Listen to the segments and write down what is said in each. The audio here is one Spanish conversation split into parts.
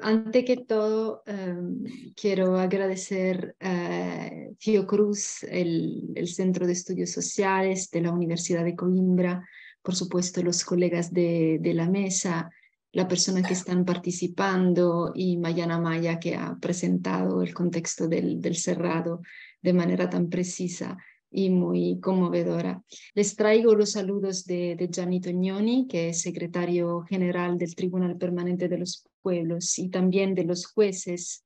Ante que todo, em, quiero agradecer a uh, Fiocruz, el, Centro de Estudios Sociales de la Universidad de Coimbra, por supuesto los colegas de, la mesa, la persona que están participando y Mayana Maya que ha presentado el contexto del cerrado de manera tan precisa y muy conmovedora. Les traigo los saludos de, de Gianni Tognoni, que es secretario general del Tribunal Permanente de los Pueblos, y también de los jueces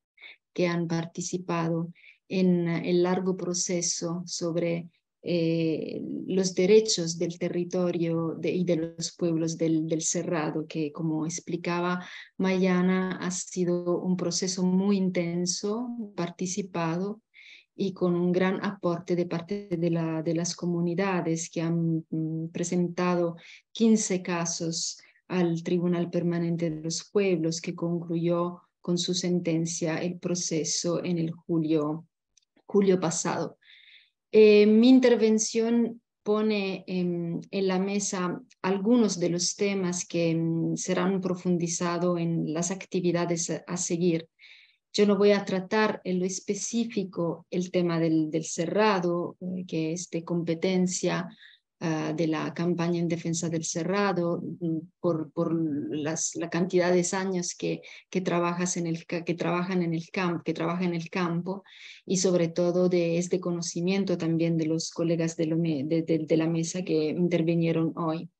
que han participado en eh, el largo proceso sobre eh, los derechos del territorio de, y de los pueblos del, del, Cerrado, que como explicaba Mayana, ha sido un proceso muy intenso, participado, y con un gran aporte de parte de, las comunidades que han mm, presentado 15 casos al Tribunal Permanente de los Pueblos que concluyó con su sentencia el proceso en el julio, julio pasado. Eh, mi intervención pone en, la mesa algunos de los temas que mm, serán profundizados en las actividades a seguir. Yo no voy a tratar en lo específico el tema del, cerrado, eh, que es de competencia ah, de la campaña en defensa del cerrado, mm, por, por las, la cantidad de años que, que, trabajas en el, que, trabajan en el que trabaja en el campo y sobre todo de este conocimiento también de los colegas de, la mesa que intervinieron hoy.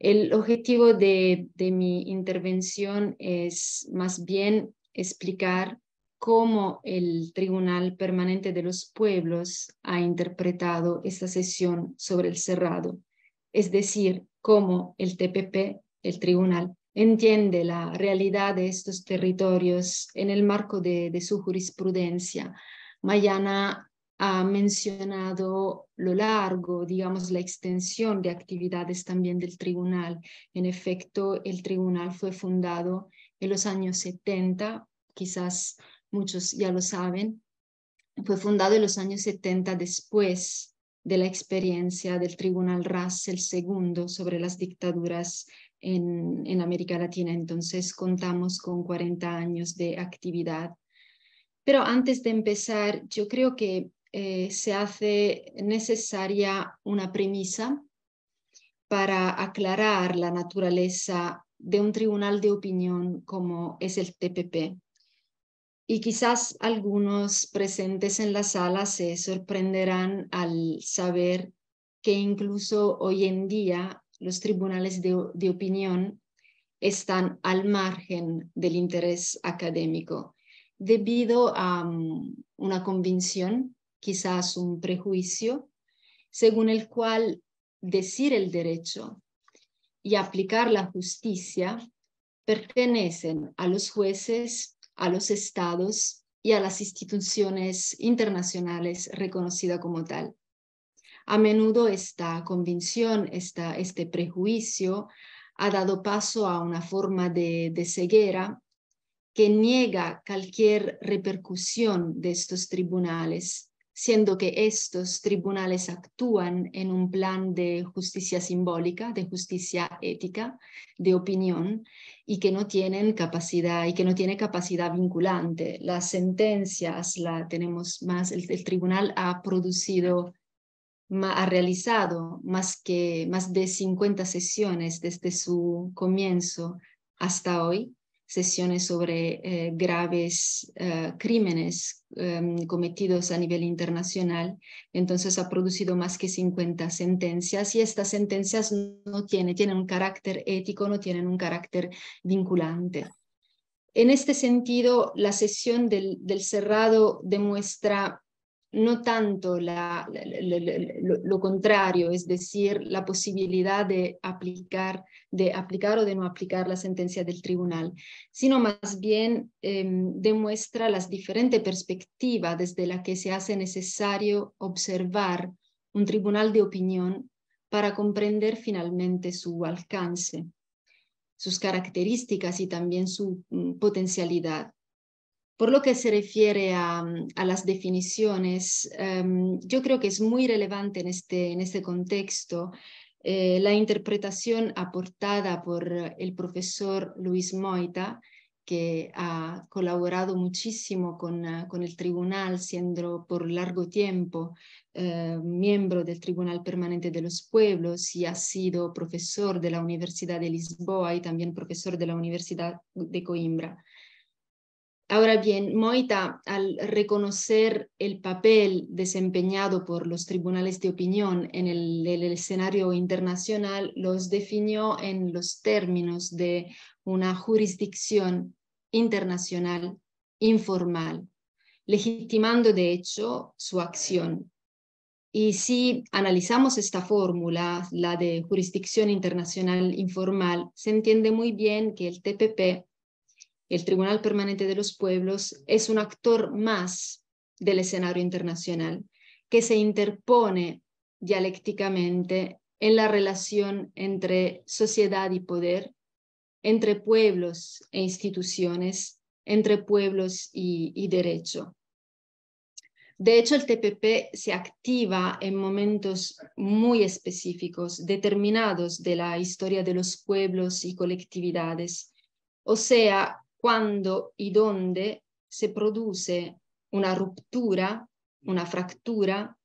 El objetivo de, de, mi intervención es más bien explicar cómo el Tribunal Permanente de los Pueblos ha interpretado esta sesión sobre el cerrado, es decir, cómo el TPP, el Tribunal, entiende la realidad de estos territorios en el marco de, su jurisprudencia. Mayana ha mencionado lo largo, digamos, la extensión de actividades también del tribunal. En efecto, el tribunal fue fundado en los años 70, quizás muchos ya lo saben, fue fundado en los años 70 después de la experiencia del Tribunal Russell II sobre las dictaduras en, América Latina. Entonces contamos con 40 años de actividad. Pero antes de empezar, yo creo que eh, se hace necesaria una premisa para aclarar la naturaleza de un tribunal de opinión como es el TPP y quizás algunos presentes en la sala se sorprenderán al saber que incluso hoy en día los tribunales de, opinión están al margen del interés académico debido a mm, una convicción, quizás un prejuicio, según el cual decir el derecho y aplicar la justicia pertenecen a los jueces a los estados y a las instituciones internacionales reconocida como tal. A menudo esta convicción, esta, este prejuicio ha dado paso a una forma de ceguera que niega cualquier repercusión de estos tribunales siendo que estos tribunales actúan en un plan de justicia simbólica, de justicia ética, de opinión, y que no tienen capacidad, y que no tiene capacidad vinculante. Las sentencias, la tenemos más, el, tribunal ha producido, ha realizado más, que, más de 50 sesiones desde su comienzo hasta hoy, sesiones sobre eh, graves eh, crímenes em, cometidos a nivel internacional. Entonces ha producido más que 50 sentencias y estas sentencias no tienen, un carácter ético, no tienen un carácter vinculante. En este sentido, la sesión del Cerrado demuestra no tanto lo, contrario, es decir, la posibilidad de aplicar, de aplicar o de no aplicar la sentencia del tribunal, sino más bien em, demuestra las diferentes perspectivas desde las que se hace necesario observar un tribunal de opinión para comprender finalmente su alcance, sus características y también su mm, potencialidad. Por lo que se refiere a, las definiciones, em, yo creo que es muy relevante en este, este contexto eh, la interpretación aportada por el profesor Luis Moita, que ha colaborado muchísimo con, eh, el tribunal, siendo por largo tiempo eh, miembro del Tribunal Permanente de los Pueblos y ha sido profesor de la Universidad de Lisboa y también profesor de la Universidad de Coimbra. Ahora bien, Moita, al reconocer el papel desempeñado por los tribunales de opinión en el, el, escenario internacional, los definió en los términos de una jurisdicción internacional informal, legitimando de hecho su acción. Y si analizamos esta fórmula, la de jurisdicción internacional informal, se entiende muy bien que el TPP el Tribunal Permanente de los Pueblos es un actor más del escenario internacional que se interpone dialécticamente en la relación entre sociedad y poder, entre pueblos e instituciones, entre pueblos y, derecho. De hecho, el TPP se activa en momentos muy específicos, determinados de la historia de los pueblos y colectividades, o sea, ¿Cuándo y dónde se produce una ruptura, una fractura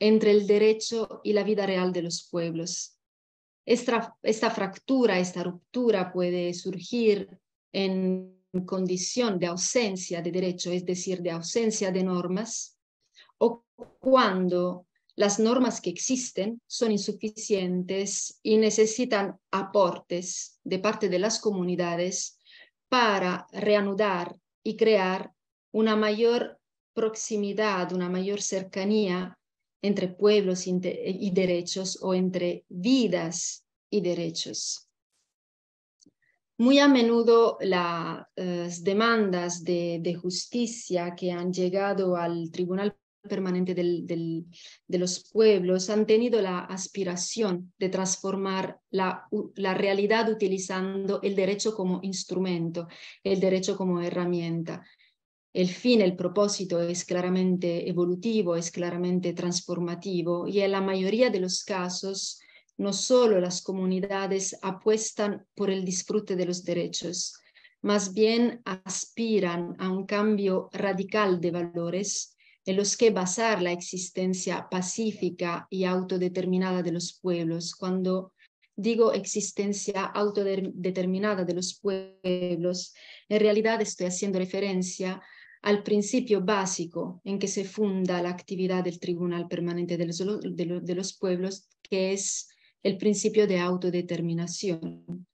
entre el derecho y la vida real de los pueblos. Esta, esta fractura, esta ruptura puede surgir en condición de ausencia de derecho, es decir, de ausencia de normas, o cuando las normas que existen son insuficientes y necesitan aportes de parte de las comunidades para reanudar y crear una mayor proximidad, una mayor cercanía entre pueblos y derechos o entre vidas y derechos. Muy a menudo las eh, demandas de, justicia que han llegado al Tribunal permanente de los pueblos han tenido la aspiración de transformar la, la, realidad utilizando el derecho como instrumento, el derecho como herramienta. El fin, el propósito es claramente evolutivo, es claramente transformativo y en la mayoría de los casos no solo las comunidades apuestan por el disfrute de los derechos, más bien aspiran a un cambio radical de valores en los que basar la existencia pacífica y autodeterminada de los pueblos. Cuando digo existencia autodeterminada de los pueblos, en realidad estoy haciendo referencia al principio básico en que se funda la actividad del Tribunal Permanente de los, de los Pueblos, que es el principio de autodeterminación.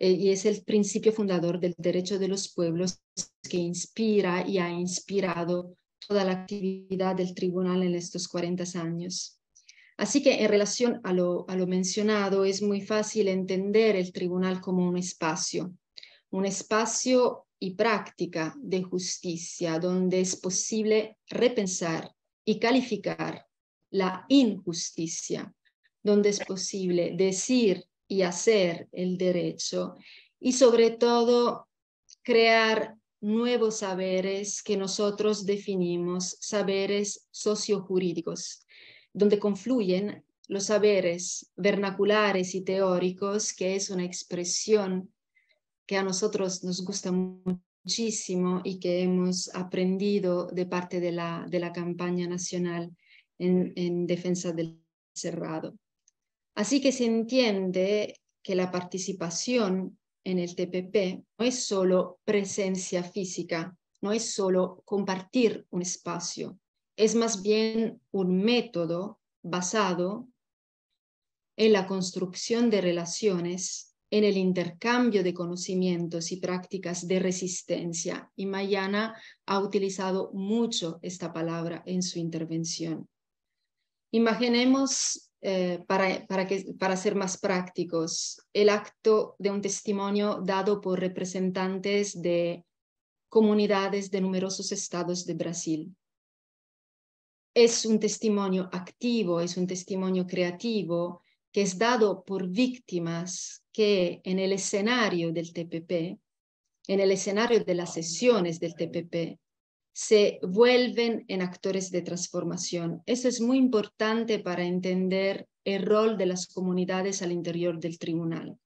Eh, y es el principio fundador del derecho de los pueblos que inspira y ha inspirado toda la actividad del tribunal en estos 40 años. Así que en relación a lo, a lo mencionado, es muy fácil entender el tribunal como un espacio, un espacio y práctica de justicia donde es posible repensar y calificar la injusticia, donde es posible decir y hacer el derecho y sobre todo crear nuevos saberes que nosotros definimos saberes sociojurídicos, donde confluyen los saberes vernaculares y teóricos, que es una expresión que a nosotros nos gusta muchísimo y que hemos aprendido de parte de la, de la campaña nacional en, en defensa del cerrado. Así que se entiende que la participación en el TPP no es solo presencia física, no es solo compartir un espacio, es más bien un método basado en la construcción de relaciones, en el intercambio de conocimientos y prácticas de resistencia. Y Mayana ha utilizado mucho esta palabra en su intervención. Imaginemos eh, para, para, que, para ser más prácticos, el acto de un testimonio dado por representantes de comunidades de numerosos estados de Brasil. Es un testimonio activo, es un testimonio creativo que es dado por víctimas que en el escenario del TPP, en el escenario de las sesiones del TPP, se vuelven en actores de transformación. Eso es muy importante para entender el rol de las comunidades al interior del tribunal.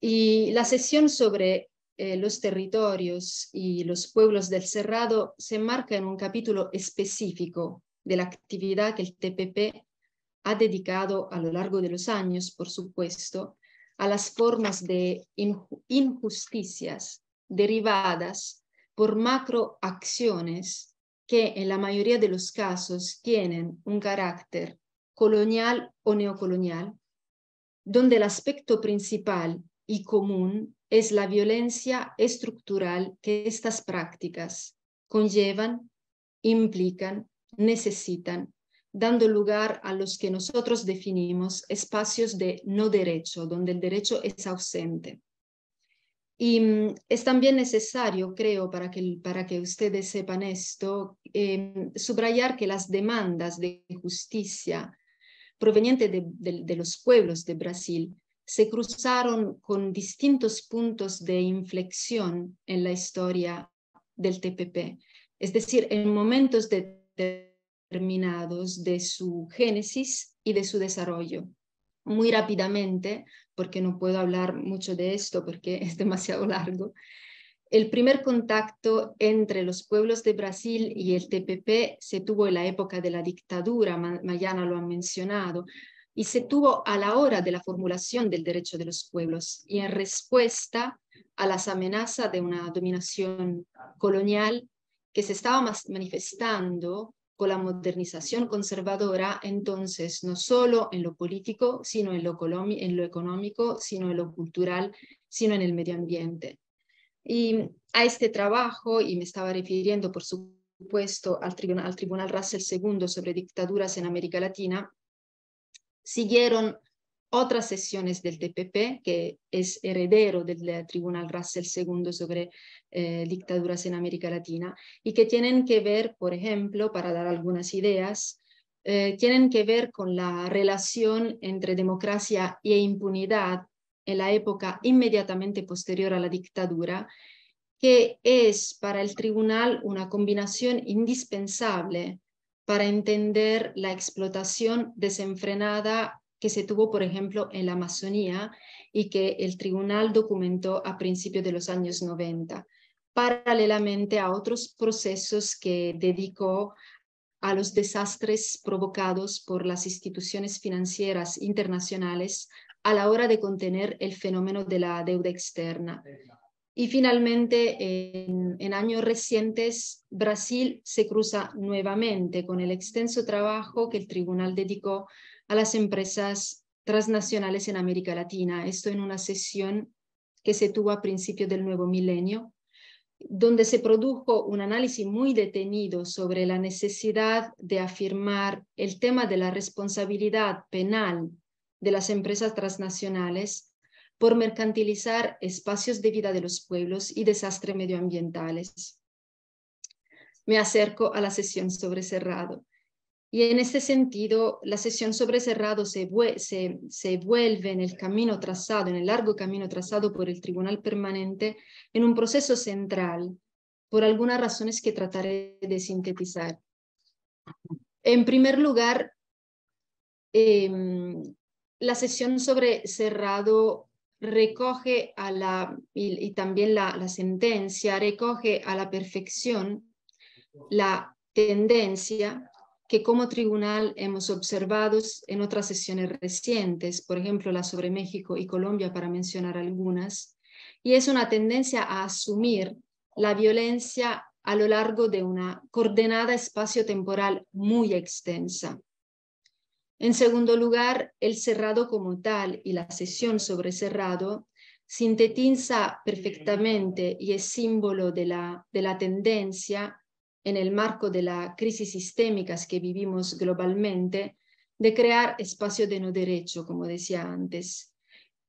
Y la sesión sobre eh, los territorios y los pueblos del Cerrado se enmarca en un capítulo específico de la actividad que el TPP ha dedicado a lo largo de los años, por supuesto, a las formas de injusticias derivadas por macroacciones que en la mayoría de los casos tienen un carácter colonial o neocolonial, donde el aspecto principal y común es la violencia estructural que estas prácticas conllevan, implican, necesitan, dando lugar a los que nosotros definimos espacios de no derecho, donde el derecho es ausente. Y mm, es también necesario, creo, para que, para que ustedes sepan esto, em, subrayar que las demandas de justicia provenientes de los pueblos de Brasil se cruzaron con distintos puntos de inflexión en la historia del TPP, es decir, en momentos determinados de su génesis y de su desarrollo. Muy rápidamente, porque no puedo hablar mucho de esto porque es demasiado largo. El primer contacto entre los pueblos de Brasil y el TPP se tuvo en la época de la dictadura, Mayana lo ha mencionado, y se tuvo a la hora de la formulación del derecho de los pueblos y en respuesta a las amenazas de una dominación colonial que se estaba manifestando con la modernización conservadora, entonces, no solo en lo político, sino en lo, económico, sino en lo cultural, sino en el medio ambiente. Y a este trabajo, y me estaba refiriendo, por supuesto, al Tribunal, al tribunal Russell II sobre dictaduras en América Latina, siguieron otras sesiones del TPP, que es heredero del Tribunal Russell II sobre eh, dictaduras en América Latina, y que tienen que ver, por ejemplo, para dar algunas ideas, eh, tienen que ver con la relación entre democracia e impunidad en la época inmediatamente posterior a la dictadura, que es para el tribunal una combinación indispensable para entender la explotación desenfrenada que se tuvo, por ejemplo, en la Amazonía y que el tribunal documentó a principios de los años 90, paralelamente a otros procesos que dedicó a los desastres provocados por las instituciones financieras internacionales a la hora de contener el fenómeno de la deuda externa. Y finalmente, en, en, años recientes, Brasil se cruza nuevamente con el extenso trabajo que el tribunal dedicó a las empresas transnacionales en América Latina. Esto en una sesión que se tuvo a principios del nuevo milenio, donde se produjo un análisis muy detenido sobre la necesidad de afirmar el tema de la responsabilidad penal de las empresas transnacionales por mercantilizar espacios de vida de los pueblos y desastres medioambientales. Me acerco a la sesión sobre cerrado. Y en este sentido, la sesión sobre cerrado se, se, vuelve en el camino trazado, en el largo camino trazado por el Tribunal Permanente, en un proceso central, por algunas razones que trataré de sintetizar. En primer lugar, em, la sesión sobre cerrado recoge a la, y, también la, la sentencia, recoge a la perfección la tendencia que como tribunal hemos observado en otras sesiones recientes, por ejemplo la sobre México y Colombia para mencionar algunas, y es una tendencia a asumir la violencia a lo largo de una coordenada espacio-temporal muy extensa. En segundo lugar, el cerrado como tal y la sesión sobre cerrado sintetiza perfectamente y es símbolo de la, de la tendencia en el marco de la crisis sistémicas que vivimos globalmente, de crear espacio de no derecho, como decía antes.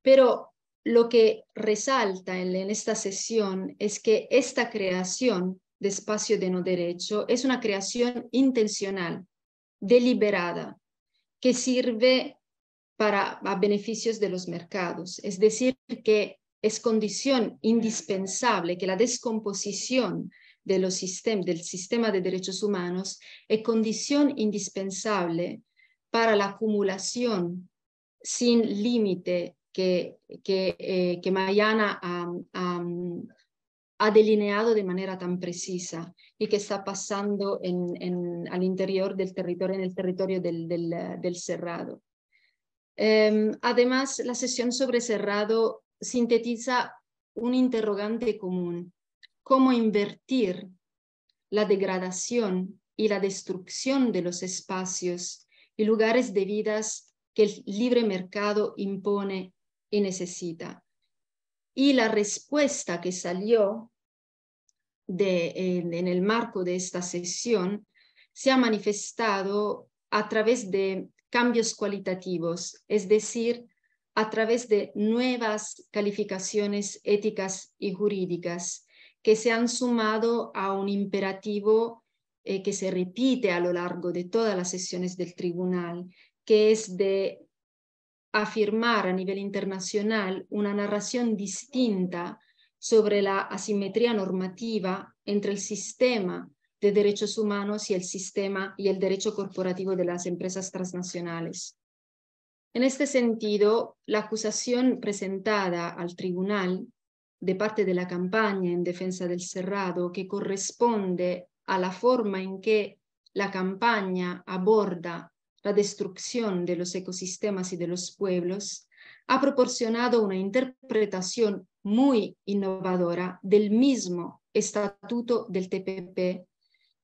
Pero lo que resalta en, esta sesión es que esta creación de espacio de no derecho es una creación intencional, deliberada, que sirve para a beneficios de los mercados. Es decir, que es condición indispensable que la descomposición del sistema de derechos humanos es condición indispensable para la acumulación sin límite que, que, eh, Mayana ha delineado de manera tan precisa y que está pasando en, al interior del territorio, en el territorio del, cerrado. Em, además, la sesión sobre cerrado sintetiza un interrogante común cómo invertir la degradación y la destrucción de los espacios y lugares de vidas que el libre mercado impone y necesita. Y la respuesta que salió en el marco de esta sesión se ha manifestado a través de cambios cualitativos, es decir, a través de nuevas calificaciones éticas y jurídicas que se han sumado a un imperativo eh, que se repite a lo largo de todas las sesiones del tribunal, que es de afirmar a nivel internacional una narración distinta sobre la asimetría normativa entre el sistema de derechos humanos y el sistema y el derecho corporativo de las empresas transnacionales. En este sentido, la acusación presentada al tribunal de parte de la campaña en defensa del Cerrado que corresponde a la forma en que la campaña aborda la destrucción de los ecosistemas y de los pueblos, ha proporcionado una interpretación muy innovadora del mismo estatuto del TPP,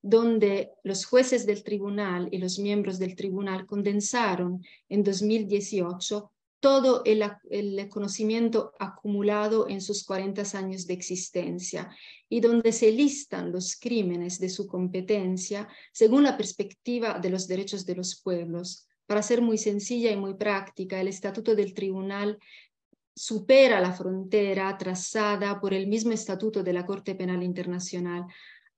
donde los jueces del tribunal y los miembros del tribunal condensaron en 2018 todo el, conocimiento acumulado en sus 40 años de existencia y donde se listan los crímenes de su competencia según la perspectiva de los derechos de los pueblos. Para ser muy sencilla y muy práctica, el Estatuto del Tribunal supera la frontera trazada por el mismo Estatuto de la Corte Penal Internacional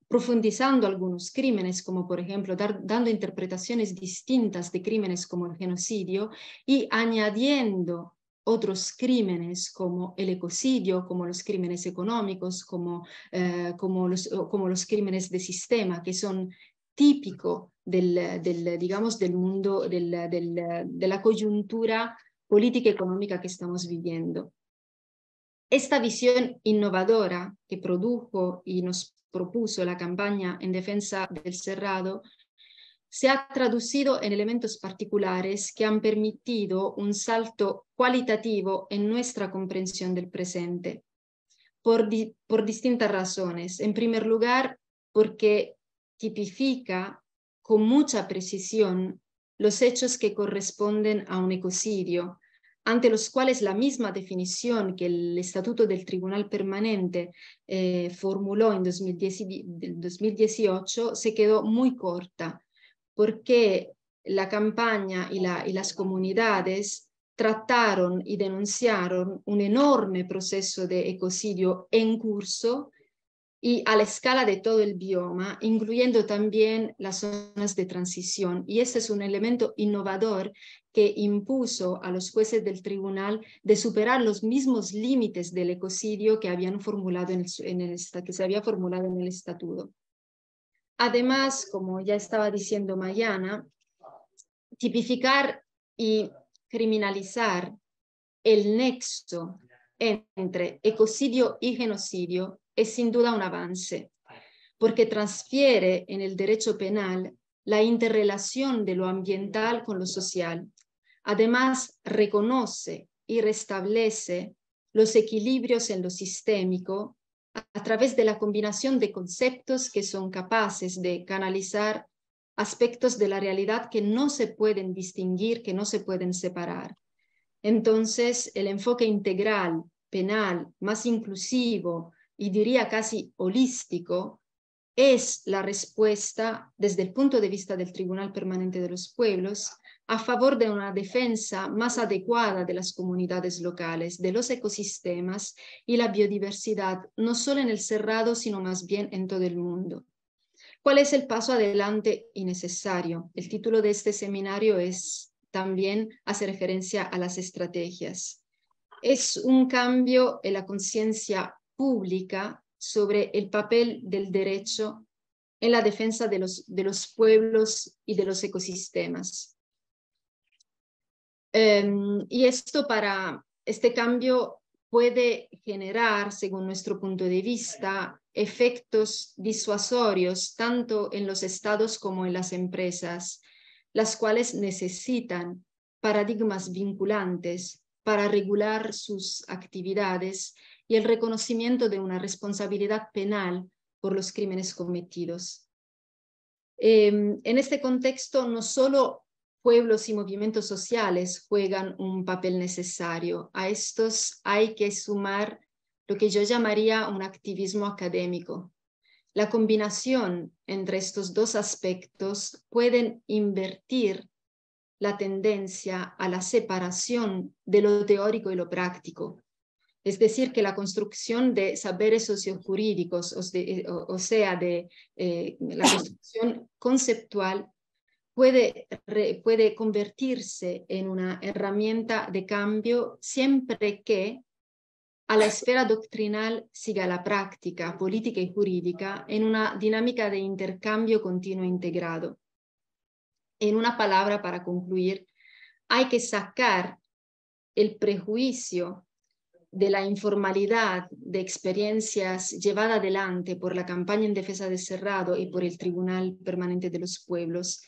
profundizando algunos crímenes, como por ejemplo dando interpretaciones distintas de crímenes como el genocidio y añadiendo otros crímenes como el ecocidio, como los crímenes económicos, como, eh, como, los, crímenes de sistema, que son típico del, digamos, del mundo, de la coyuntura política económica que estamos viviendo. Esta visión innovadora que produjo y nos propuso la campaña en defensa del cerrado se ha traducido en elementos particulares que han permitido un salto cualitativo en nuestra comprensión del presente, por, distintas razones. En primer lugar, porque tipifica con mucha precisión los hechos que corresponden a un ecocidio, ante los cuales la misma definición que el Estatuto del Tribunal Permanente eh, formuló en 2018 se quedó muy corta, porque la campaña y, la, y las comunidades trataron y denunciaron un enorme proceso de ecocidio en curso y a la escala de todo el bioma, incluyendo también las zonas de transición. Y ese es un elemento innovador que impuso a los jueces del tribunal de superar los mismos límites del ecocidio que, habían formulado en que se había formulado en el estatuto. Además, como ya estaba diciendo Mayana, tipificar y criminalizar el nexo entre ecocidio y genocidio es sin duda un avance, porque transfiere en el derecho penal la interrelación de lo ambiental con lo social. Además, reconoce y restablece los equilibrios en lo sistémico a través de la combinación de conceptos que son capaces de canalizar aspectos de la realidad que no se pueden distinguir, que no se pueden separar. Entonces, el enfoque integral, penal, más inclusivo, y diría casi holístico, es la respuesta desde el punto de vista del Tribunal Permanente de los Pueblos a favor de una defensa más adecuada de las comunidades locales, de los ecosistemas y la biodiversidad, no solo en el cerrado, sino más bien en todo el mundo. ¿Cuál es el paso adelante y necesario? El título de este seminario es también hace referencia a las estrategias. Es un cambio en la conciencia pública sobre el papel del derecho en la defensa de los, pueblos y de los ecosistemas. Em, y esto para este cambio puede generar, según nuestro punto de vista, efectos disuasorios tanto en los estados como en las empresas, las cuales necesitan paradigmas vinculantes para regular sus actividades y el reconocimiento de una responsabilidad penal por los crímenes cometidos. Em, en este contexto, no solo pueblos y movimientos sociales juegan un papel necesario, a estos hay que sumar lo que yo llamaría un activismo académico. La combinación entre estos dos aspectos pueden invertir la tendencia a la separación de lo teórico y lo práctico, es decir, que la construcción de saberes sociojurídicos, o, eh, sea, de eh, la construcción conceptual, puede, puede convertirse en una herramienta de cambio siempre que a la esfera doctrinal siga la práctica política y jurídica en una dinámica de intercambio continuo e integrado. En una palabra, para concluir, hay que sacar el prejuicio de la informalidad de experiencias llevada adelante por la campaña en defensa de Cerrado y por el Tribunal Permanente de los Pueblos,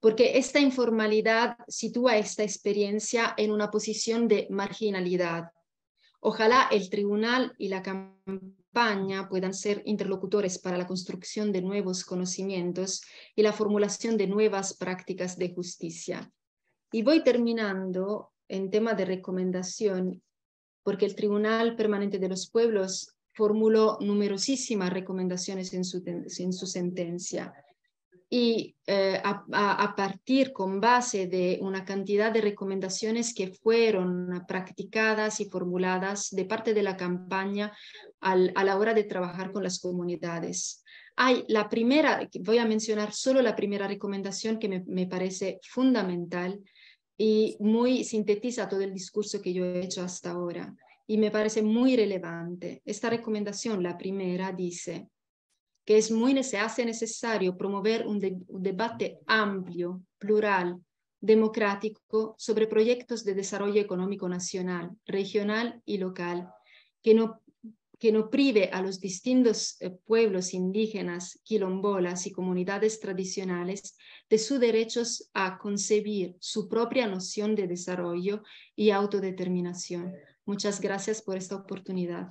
porque esta informalidad sitúa esta experiencia en una posición de marginalidad. Ojalá el tribunal y la campaña puedan ser interlocutores para la construcción de nuevos conocimientos y la formulación de nuevas prácticas de justicia. Y voy terminando en tema de recomendación porque el Tribunal Permanente de los Pueblos formuló numerosísimas recomendaciones en su, sentencia y eh, a, partir con base de una cantidad de recomendaciones que fueron practicadas y formuladas de parte de la campaña a la hora de trabajar con las comunidades. Hay la primera, voy a mencionar solo la primera recomendación que me parece fundamental, y muy sintetiza todo el discurso que yo he hecho hasta ahora y me parece muy relevante. Esta recomendación, la primera, dice que es muy, hace necesario promover un, un debate amplio, plural, democrático sobre proyectos de desarrollo económico nacional, regional y local, que no que no prive a los distintos eh, pueblos indígenas, quilombolas y comunidades tradicionales de sus derechos a concebir su propia noción de desarrollo y autodeterminación. Muchas gracias por esta oportunidad.